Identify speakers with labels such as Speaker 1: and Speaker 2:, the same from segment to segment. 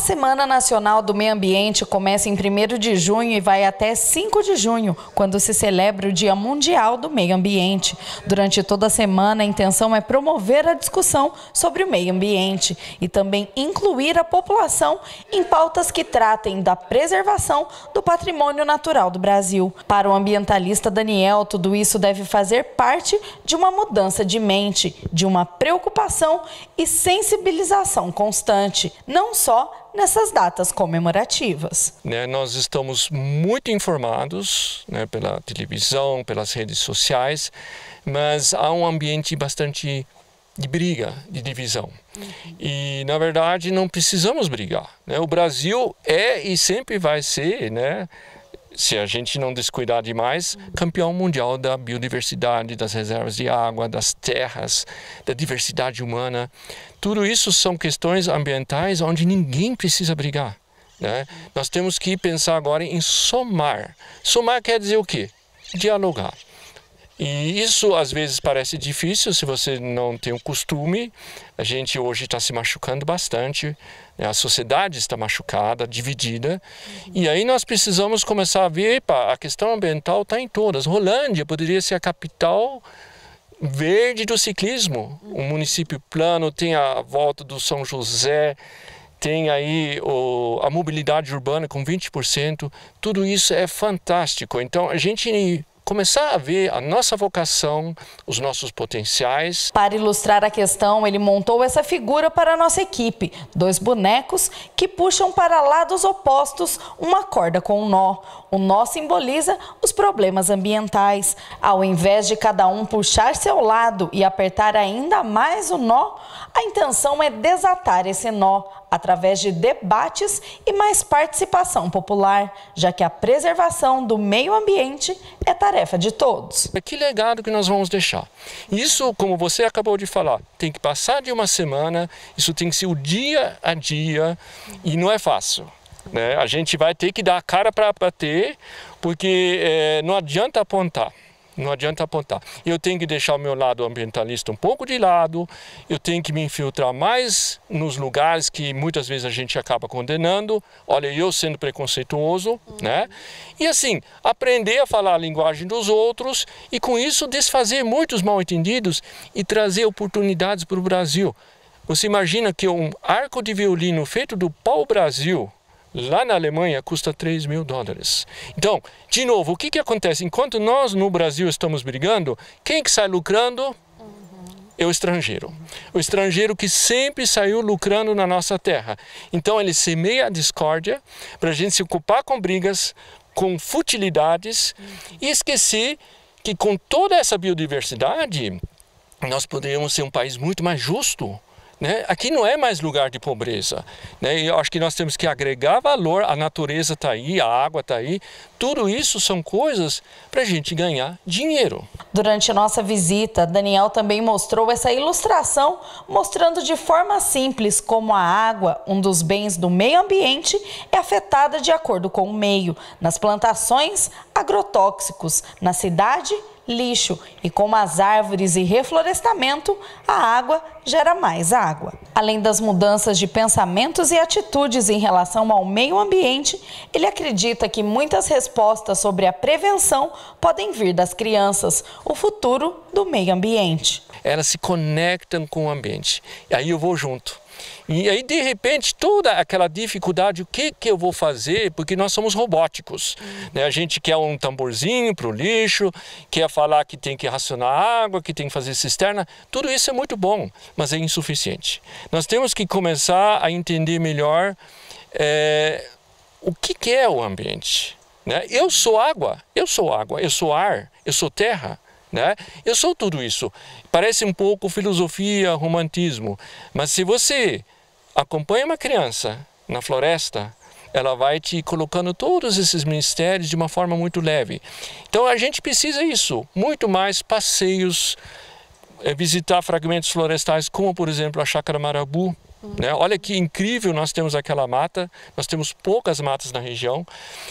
Speaker 1: Semana Nacional do Meio Ambiente começa em 1 de junho e vai até 5 de junho, quando se celebra o Dia Mundial do Meio Ambiente. Durante toda a semana, a intenção é promover a discussão sobre o meio ambiente e também incluir a população em pautas que tratem da preservação do patrimônio natural do Brasil. Para o ambientalista Daniel, tudo isso deve fazer parte de uma mudança de mente, de uma preocupação e sensibilização constante, não só nessas datas comemorativas.
Speaker 2: Né, nós estamos muito informados né, pela televisão, pelas redes sociais, mas há um ambiente bastante de briga, de divisão. Uhum. E, na verdade, não precisamos brigar. Né? O Brasil é e sempre vai ser né, se a gente não descuidar demais, campeão mundial da biodiversidade, das reservas de água, das terras, da diversidade humana. Tudo isso são questões ambientais onde ninguém precisa brigar. Né? Nós temos que pensar agora em somar. Somar quer dizer o quê? Dialogar. E isso às vezes parece difícil se você não tem o costume. A gente hoje está se machucando bastante, né? a sociedade está machucada, dividida. Uhum. E aí nós precisamos começar a ver: epa, a questão ambiental está em todas. Rolândia poderia ser a capital verde do ciclismo. Um uhum. município plano, tem a volta do São José, tem aí o, a mobilidade urbana com 20%. Tudo isso é fantástico. Então a gente começar a ver a nossa vocação, os nossos potenciais.
Speaker 1: Para ilustrar a questão, ele montou essa figura para a nossa equipe: dois bonecos que puxam para lados opostos uma corda com um nó. O nó simboliza os problemas ambientais. Ao invés de cada um puxar seu lado e apertar ainda mais o nó, a intenção é desatar esse nó através de debates e mais participação popular, já que a preservação do meio
Speaker 2: ambiente é tarefa tarefa de todos. Que legado que nós vamos deixar? Isso, como você acabou de falar, tem que passar de uma semana, isso tem que ser o dia a dia e não é fácil. Né? A gente vai ter que dar a cara para bater, porque é, não adianta apontar. Não adianta apontar. Eu tenho que deixar o meu lado ambientalista um pouco de lado, eu tenho que me infiltrar mais nos lugares que muitas vezes a gente acaba condenando. Olha, eu sendo preconceituoso, uhum. né? E assim, aprender a falar a linguagem dos outros e com isso desfazer muitos mal-entendidos e trazer oportunidades para o Brasil. Você imagina que um arco de violino feito do pau-brasil Lá na Alemanha custa 3 mil dólares. Então, de novo, o que, que acontece? Enquanto nós no Brasil estamos brigando, quem que sai lucrando? Uhum. é o estrangeiro. O estrangeiro que sempre saiu lucrando na nossa terra. Então ele semeia a discórdia para a gente se ocupar com brigas, com futilidades e esquecer que com toda essa biodiversidade nós poderíamos ser um país muito mais justo, né? Aqui não é mais lugar de pobreza. Né? E eu acho que nós temos que agregar valor, a natureza está aí, a água está aí. Tudo isso são coisas para a gente ganhar
Speaker 1: dinheiro. Durante a nossa visita, Daniel também mostrou essa ilustração, mostrando de forma simples como a água, um dos bens do meio ambiente, é afetada de acordo com o meio, nas plantações, agrotóxicos, na cidade lixo e como as árvores e reflorestamento, a água gera mais água. Além das mudanças de pensamentos e atitudes em relação ao meio ambiente, ele acredita que muitas respostas sobre a prevenção podem vir das crianças, o futuro do meio ambiente elas se
Speaker 2: conectam com o ambiente. E aí eu vou junto. E aí, de repente, toda aquela dificuldade, o que, que eu vou fazer? Porque nós somos robóticos. Uhum. Né? A gente quer um tamborzinho para o lixo, quer falar que tem que racionar água, que tem que fazer cisterna. Tudo isso é muito bom, mas é insuficiente. Nós temos que começar a entender melhor é, o que, que é o ambiente. Né? Eu sou água, eu sou água, eu sou ar, eu sou terra. Né? Eu sou tudo isso. Parece um pouco filosofia, romantismo, mas se você acompanha uma criança na floresta, ela vai te colocando todos esses mistérios de uma forma muito leve. Então a gente precisa isso, muito mais passeios, eh, visitar fragmentos florestais, como por exemplo a Chácara Marabu, né? Olha que incrível nós temos aquela mata, nós temos poucas matas na região,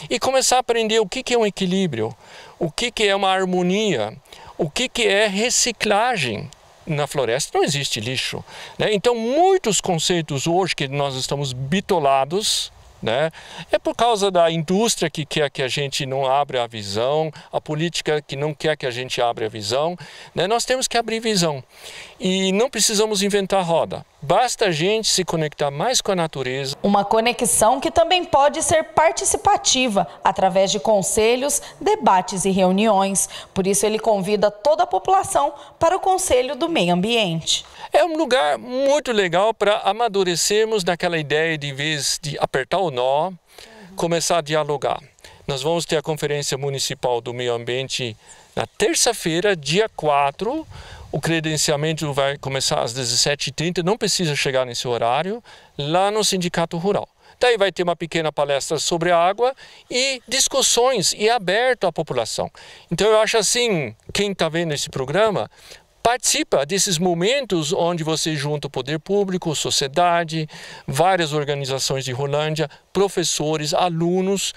Speaker 2: e começar a aprender o que, que é um equilíbrio, o que, que é uma harmonia, o que, que é reciclagem na floresta não existe lixo. Né? Então, muitos conceitos hoje que nós estamos bitolados. Né? É por causa da indústria que quer que a gente não abra a visão, a política que não quer que a gente abra a visão. Né? Nós temos que abrir visão. E não precisamos inventar roda. Basta a gente se conectar mais com a natureza. Uma
Speaker 1: conexão que também pode ser participativa, através de conselhos, debates e reuniões. Por isso, ele convida toda a população para o Conselho do Meio Ambiente.
Speaker 2: É um lugar muito legal para amadurecermos naquela ideia de, em vez de apertar o nó, começar a dialogar. Nós vamos ter a Conferência Municipal do Meio Ambiente na terça-feira, dia 4 o credenciamento vai começar às 17h30, não precisa chegar nesse horário, lá no Sindicato Rural. Daí vai ter uma pequena palestra sobre a água e discussões e aberto à população. Então eu acho assim, quem está vendo esse programa, participa desses momentos onde você junta o poder público, sociedade, várias organizações de Rolândia, professores, alunos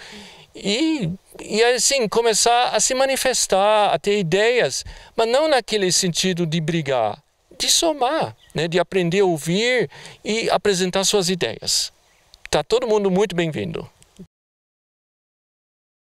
Speaker 2: e, e assim começar a se manifestar, a ter ideias, mas não naquele sentido de brigar, de somar, né? de aprender a ouvir e apresentar suas ideias. Tá todo mundo muito bem-vindo.